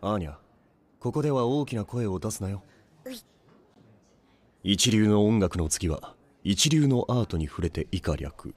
アーニャここでは大きな声を出すなよ一流の音楽の次は一流のアートに触れて以下略